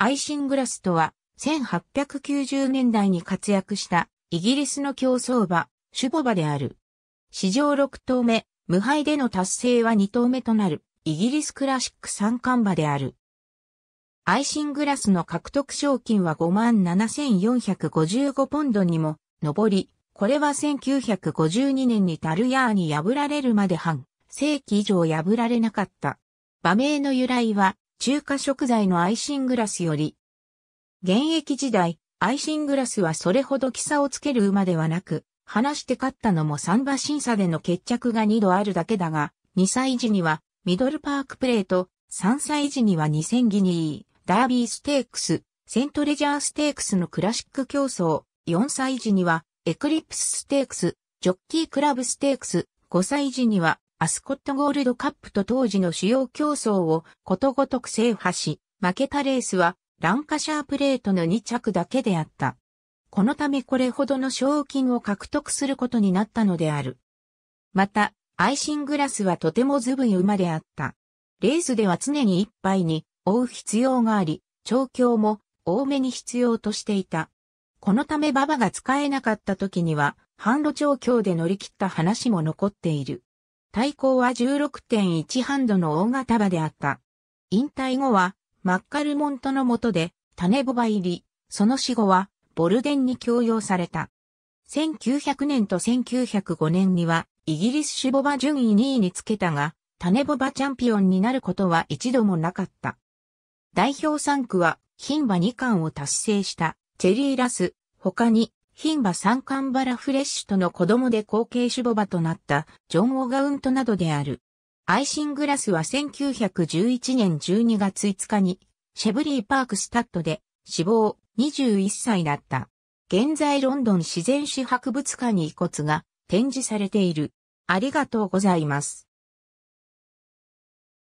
アイシングラスとは、1890年代に活躍したイギリスの競争馬、シュボバである。史上6頭目、無敗での達成は2頭目となる、イギリスクラシック三冠馬である。アイシングラスの獲得賞金は57,455ポンドにも上り、これは1952年にタルヤーに破られるまで半世紀以上破られなかった。馬名の由来は中華食材のアイシングラスより。現役時代、アイシングラスはそれほど記差をつける馬ではなく、話して勝ったのも3馬審査での決着が2度あるだけだが、2歳時にはミドルパークプレート、3歳時には2000ギニー、ダービーステークス、セントレジャーステークスのクラシック競争、4歳時にはエクリプスステークス、ジョッキークラブステークス、5歳時にはアスコットゴールドカップと当時の主要競争をことごとく制覇し、負けたレースはランカシャープレートの2着だけであった。このためこれほどの賞金を獲得することになったのである。また、アイシングラスはとてもずぶい馬であった。レースでは常に一杯に追う必要があり、調教も多めに必要としていた。このため馬場が使えなかった時には、販路調教で乗り切った話も残っている。対抗は16.1ハンドの大型馬であった。引退後は、マッカルモントの下で、種ボバ入り、その死後は、ボルデンに供用された。1900年と1905年には、イギリス種ボバ順位2位につけたが、種ボバチャンピオンになることは一度もなかった。代表3区は、牝馬2冠を達成した、チェリーラス、他に、牝馬三冠バラフレッシュとの子供で後継種母馬となったジョン・オガウントなどである。アイシングラスは1911年12月5日にシェブリーパークスタッドで死亡21歳だった。現在ロンドン自然史博物館に遺骨が展示されている。ありがとうございます。